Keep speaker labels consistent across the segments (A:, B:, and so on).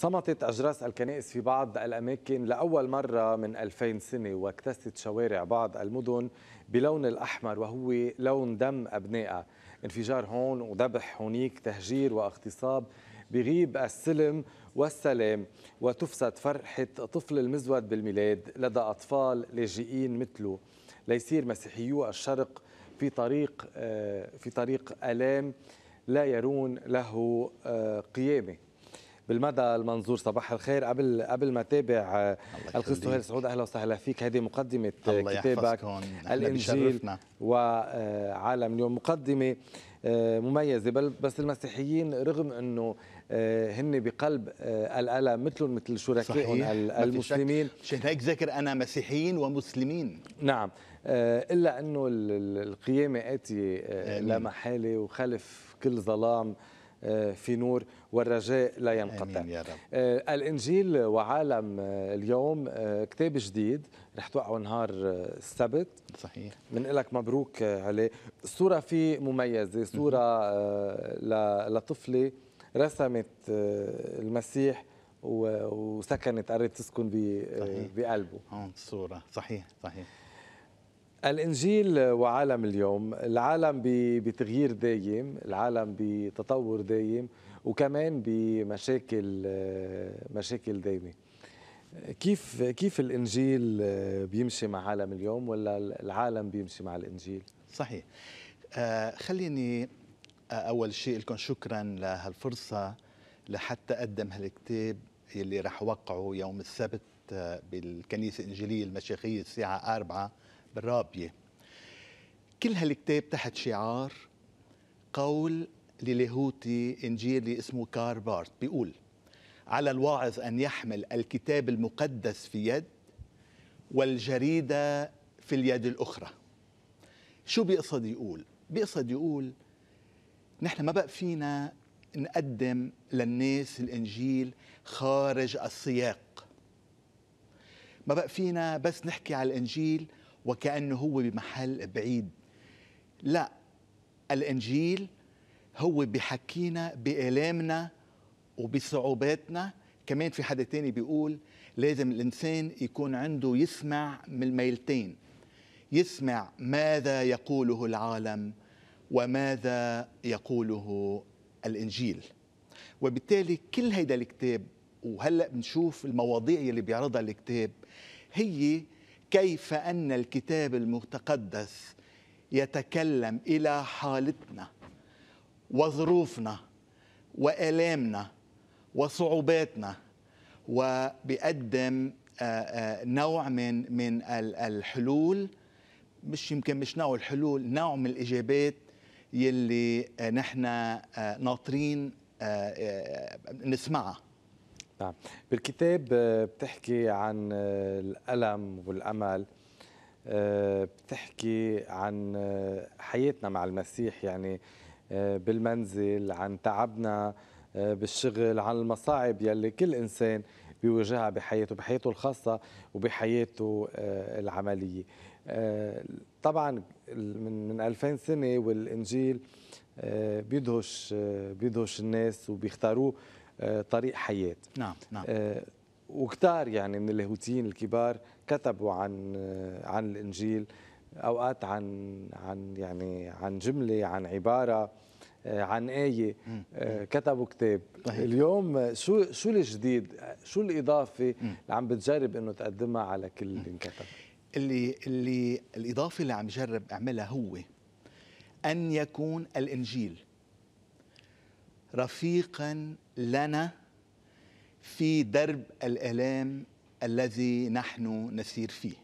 A: صمتت أجراس الكنائس في بعض الأماكن لأول مرة من 2000 سنة واكتست شوارع بعض المدن بلون الأحمر وهو لون دم أبنائها انفجار هون وذبح هونيك تهجير واغتصاب بغيب السلم والسلام وتفسد فرحة طفل المزود بالميلاد لدى أطفال لاجئين مثله ليسير مسيحيو الشرق في طريق آه، في طريق آلام لا يرون له آه، قيامه بالمدى المنظور صباح الخير قبل قبل ما تابع القس سهيل سعود اهلا وسهلا فيك هذه مقدمه الله كتابك الانجيل وعالم آه، اليوم مقدمه آه، مميزه بل بس المسيحيين رغم انه آه، هن بقلب الألم مثلهم مثل شركائهم المسلمين
B: مشان هيك ذكر أنا مسيحيين
A: ومسلمين نعم إلا أنه القيامة آتية لا محالة وخلف كل ظلام آه، في نور والرجاء لا ينقطع آمين يا رب. آه، الإنجيل وعالم آه، اليوم كتاب جديد رح توقعوا نهار السبت صحيح من لك مبروك عليه الصورة فيه مميزة صورة لطفلة رسمت المسيح وسكنت قررت تسكن بقلبه هون صورة صحيح صحيح الانجيل وعالم اليوم العالم بتغيير دايم العالم بتطور دايم وكمان بمشاكل مشاكل دايمه كيف كيف الانجيل بيمشي مع عالم اليوم ولا العالم بيمشي مع الانجيل صحيح آه، خليني
B: اول شيء لكم شكرا لهالفرصه لحتى اقدم هالكتاب اللي راح وقعه يوم السبت آه، بالكنيسه الانجيليه المشيخيه الساعه 4 بالرابية كل هالكتاب تحت شعار قول للاهوتي إنجيلي اسمه كار بارت بيقول على الواعظ أن يحمل الكتاب المقدس في يد والجريدة في اليد الأخرى شو بيقصد يقول؟ بيقصد يقول نحن ما بقى فينا نقدم للناس الإنجيل خارج السياق ما بقى فينا بس نحكي على الإنجيل وكأنه هو بمحل بعيد لا الإنجيل هو بحكينا بآلامنا وبصعوباتنا كمان في حدا تاني بيقول لازم الإنسان يكون عنده يسمع من الميلتين يسمع ماذا يقوله العالم وماذا يقوله الإنجيل وبالتالي كل هيدا الكتاب وهلأ بنشوف المواضيع اللي بيعرضها الكتاب هي كيف أن الكتاب المتقدس يتكلم إلى حالتنا وظروفنا وآلامنا وصعوباتنا وبيقدم آه، آه، نوع من من الحلول مش يمكن مش نوع الحلول نوع من الإجابات
A: يلي نحن آه، ناطرين نسمعها نعم بالكتاب آه، بتحكي عن آه، الألم والأمل آه، بتحكي عن حياتنا مع المسيح يعني بالمنزل عن تعبنا بالشغل عن المصاعب يلي كل إنسان بيواجهها بحياته بحياته الخاصة وبحياته العملية طبعا من 2000 سنة والإنجيل بيدهش بيدهش الناس وبيختاروه آه، طريق حياه نعم نعم آه، وكتار يعني من اللاهوتيين الكبار كتبوا عن آه، عن الانجيل اوقات عن عن يعني عن جمله عن عباره عن آية كتبوا كتاب صحيح. اليوم شو شو الجديد شو الإضافة اللي عم بتجرب إنه تقدمها على كل اللي انكتب
B: اللي اللي الإضافة اللي عم جرب أعملها هو ان يكون الانجيل رفيقا لنا في درب الالام الذي نحن نسير فيه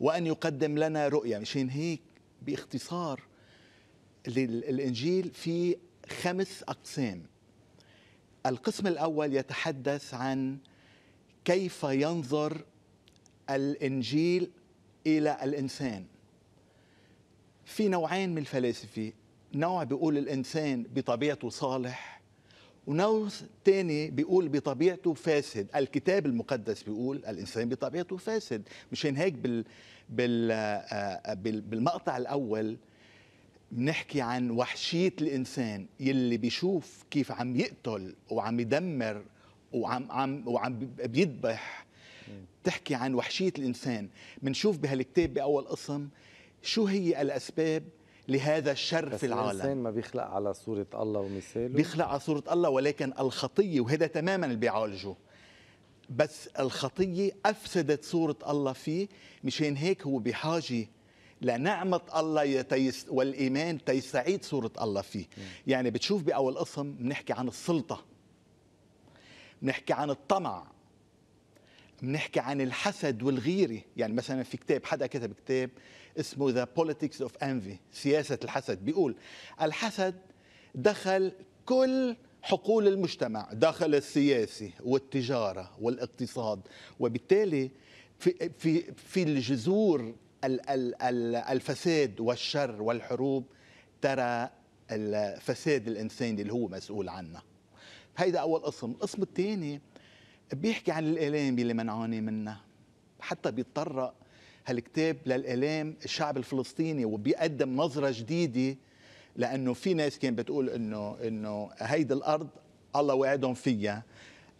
B: وان يقدم لنا رؤيه مشان هيك باختصار الانجيل في خمس اقسام القسم الاول يتحدث عن كيف ينظر الانجيل الى الانسان في نوعين من الفلاسفه نوع بيقول الانسان بطبيعته صالح ونوع تاني بيقول بطبيعته فاسد الكتاب المقدس بيقول الانسان بطبيعته فاسد مشان هيك بال بال آه، بالمقطع الاول بنحكي عن وحشيه الانسان يلي بيشوف كيف عم يقتل وعم يدمر وعم عم وعم بيذبح بتحكي عن وحشيه الانسان بنشوف بهالكتاب باول قسم شو هي الأسباب لهذا الشر في العالم الإنسان
A: ما بيخلق على صورة الله ومثاله
B: بيخلق على صورة الله ولكن الخطية وهذا تماما اللي بيعالجه بس الخطية أفسدت صورة الله فيه مشان هيك هو بحاجة لنعمة الله يتيس والإيمان تيستعيد صورة الله فيه م. يعني بتشوف بأول قسم بنحكي عن السلطة بنحكي عن الطمع بنحكي عن الحسد والغيرة يعني مثلا في كتاب حدا كتب كتاب اسمه ذا بوليتكس اوف انفي سياسه الحسد بيقول الحسد دخل كل حقول المجتمع دخل السياسي والتجاره والاقتصاد وبالتالي في في في الجذور الفساد والشر والحروب ترى الفساد الانساني اللي هو مسؤول عنه هيدا اول قسم القسم الثاني بيحكي عن الالام اللي منعاني منه حتى بيتطرق هالكتاب للإعلام الشعب الفلسطيني وبيقدم نظره جديده لانه في ناس كانت بتقول انه انه هيدي الارض الله وعدهم فيها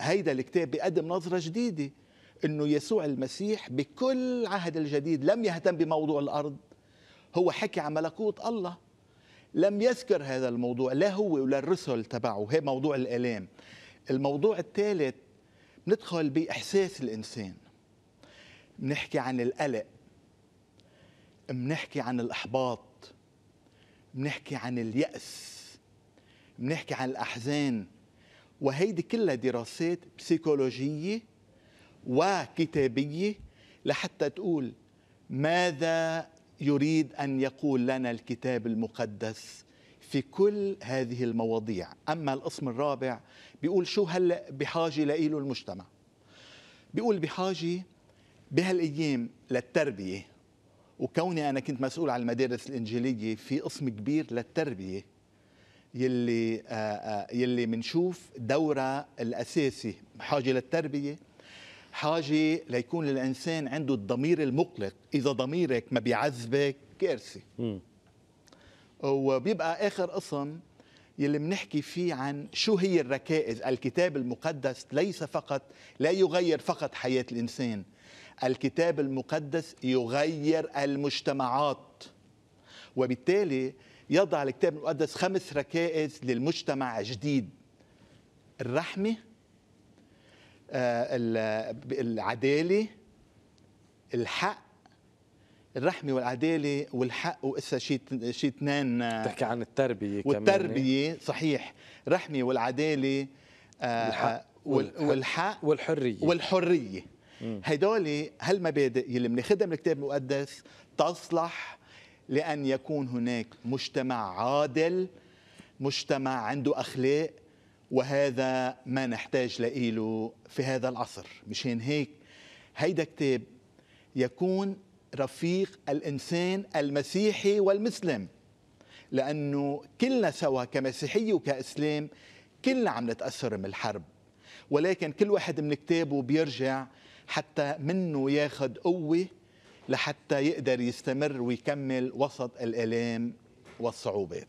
B: هيدا الكتاب بيقدم نظره جديده انه يسوع المسيح بكل عهد الجديد لم يهتم بموضوع الارض هو حكي عن ملكوت الله لم يذكر هذا الموضوع لا هو ولا الرسل تبعه هي موضوع الالام الموضوع الثالث ندخل باحساس الانسان بنحكي عن القلق بنحكي عن الإحباط بنحكي عن اليأس بنحكي عن الأحزان وهيدي كلها دراسات بسيكولوجية وكتابية لحتى تقول ماذا يريد أن يقول لنا الكتاب المقدس في كل هذه المواضيع أما القسم الرابع بيقول شو هلأ بحاجة لإله المجتمع بيقول بحاجة بهالأيام للتربية وكوني انا كنت مسؤول على المدارس الانجيليه في قسم كبير للتربيه يلي يلي بنشوف دورها الاساسي حاجه للتربيه حاجه ليكون الانسان عنده الضمير المقلق اذا ضميرك ما بيعذبك كارثه وبيبقى اخر قسم يلي بنحكي فيه عن شو هي الركائز الكتاب المقدس ليس فقط لا يغير فقط حياة الإنسان الكتاب المقدس يغير المجتمعات وبالتالي يضع الكتاب المقدس خمس ركائز للمجتمع جديد الرحمة آه، العدالة الحق الرحمه والعداله والحق وإسا شيء شيء اثنين آه، بتحكي عن
A: التربيه كمان والتربيه
B: إيه؟ صحيح رحمه والعداله آه، الحق والحق والحريه والحريه هدول هالمبادئ يلي بناخذها من الكتاب المقدس تصلح لأن يكون هناك مجتمع عادل مجتمع عنده أخلاق وهذا ما نحتاج له في هذا العصر مشان هيك هيدا كتاب يكون رفيق الإنسان المسيحي والمسلم لأنه كلنا سوا كمسيحية وكإسلام كلنا عم نتأثر من الحرب ولكن كل واحد من كتابه بيرجع حتى منه ياخد قوة لحتى يقدر يستمر ويكمل وسط الآلام
A: والصعوبات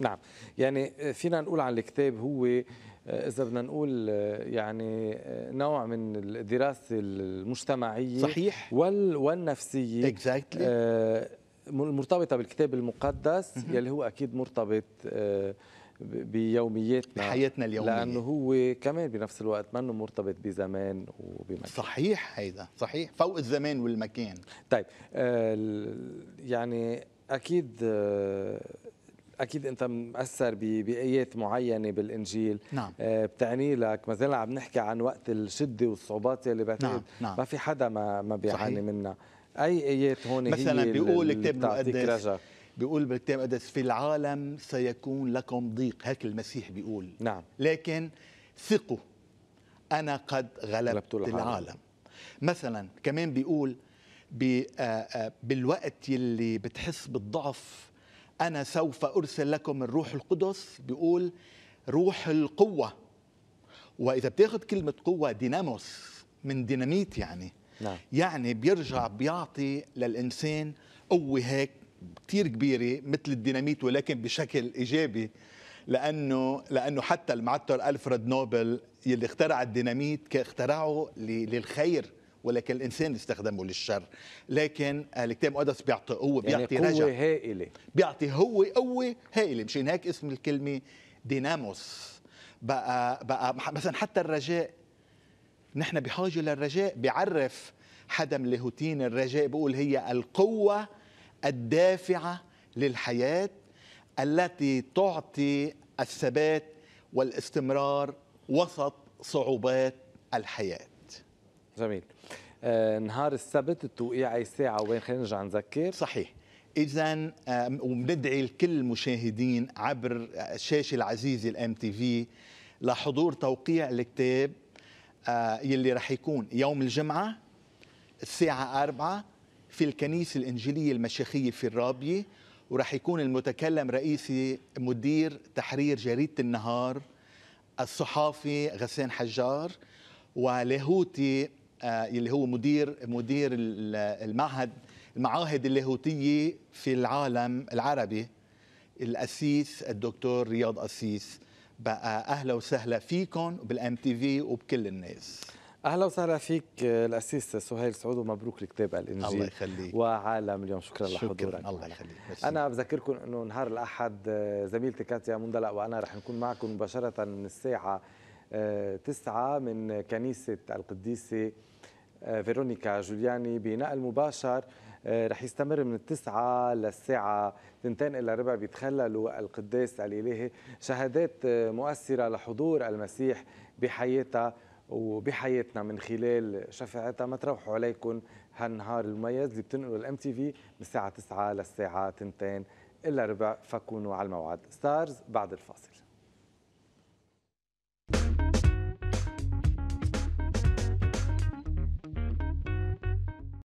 A: نعم يعني فينا نقول عن الكتاب هو آه، إذا بدنا نقول آه، يعني آه، نوع من الدراسة المجتمعية صحيح وال والنفسية exactly. آه المرتبطة بالكتاب المقدس يلي هو أكيد مرتبط آه بيومياتنا بحياتنا اليوميه لانه هو كمان بنفس الوقت منه مرتبط بزمان وبمكان صحيح هيدا صحيح فوق الزمان والمكان طيب آه، يعني اكيد آه، اكيد انت مأثر بايات معينه بالانجيل نعم. آه، بتعني لك ما زلنا عم نحكي عن وقت الشده والصعوبات اللي بعتقد نعم. نعم. ما في حدا ما ما بيعاني منها اي ايات هون مثلا هي بيقول كتاب المقدس بيقول بالكتاب المقدس في العالم
B: سيكون لكم ضيق هيك المسيح بيقول نعم لكن ثقوا أنا قد غلبت, غلبت العالم. العالم مثلا كمان بيقول آه، آه، بالوقت يلي بتحس بالضعف أنا سوف أرسل لكم الروح القدس بيقول روح القوة وإذا بتاخذ كلمة قوة ديناموس من ديناميت يعني نعم. يعني بيرجع بيعطي للإنسان قوة هيك كثير كبيره مثل الديناميت ولكن بشكل ايجابي لانه لانه حتى المعتر الفريد نوبل يلي اخترع الديناميت اخترعه للخير ولكن الانسان استخدمه للشر لكن الكتاب المقدس بيعطي قوه يعني بيعطي يعني رجع قوه هائله بيعطي هو قوه هائله مشان هيك اسم الكلمه ديناموس بقى بقى مثلا حتى الرجاء نحن بحاجه للرجاء بيعرف من لهوتين الرجاء بيقول هي القوه الدافعه للحياه التي تعطي الثبات والاستمرار وسط صعوبات
A: الحياه. جميل. آه نهار السبت التوقيع اي ساعه وين خلينا نرجع نذكر؟ صحيح. اذا آه، وبندعي الكل المشاهدين
B: عبر الشاشه العزيزه الام تي في لحضور توقيع الكتاب آه، يلي رح يكون يوم الجمعه الساعه 4 في الكنيسة الإنجيلية المشيخية في الرابية وراح يكون المتكلم رئيسي مدير تحرير جريدة النهار الصحافي غسان حجار ولاهوتي اللي آه، هو مدير مدير المعهد المعاهد اللاهوتية في العالم العربي الأسيس الدكتور رياض أسيس بقى أهلا وسهلا فيكم وبالأم تي في وبكل
A: الناس اهلا وسهلا فيك آه، الاسيس سهيل سعود ومبروك الكتاب الانجيل الله يخليك وعالم اليوم شكرا, شكرا لحضورك الله يخليك انا بذكركم انه نهار الاحد آه، زميلتي كاتيا مندلق وانا رح نكون معكم مباشره من الساعه 9 آه، من كنيسه القديسه فيرونيكا جولياني بنقل مباشر رح يستمر من التسعة للساعة تنتين إلى ربع بيتخللوا القداس الإلهي شهادات مؤثرة لحضور المسيح بحياتها وبحياتنا من خلال شفاعتها ما تروحوا عليكم هالنهار المميز اللي بتنقلوا الام تي في من الساعه 9 للساعه 2 الا ربع فكونوا على الموعد ستارز بعد الفاصل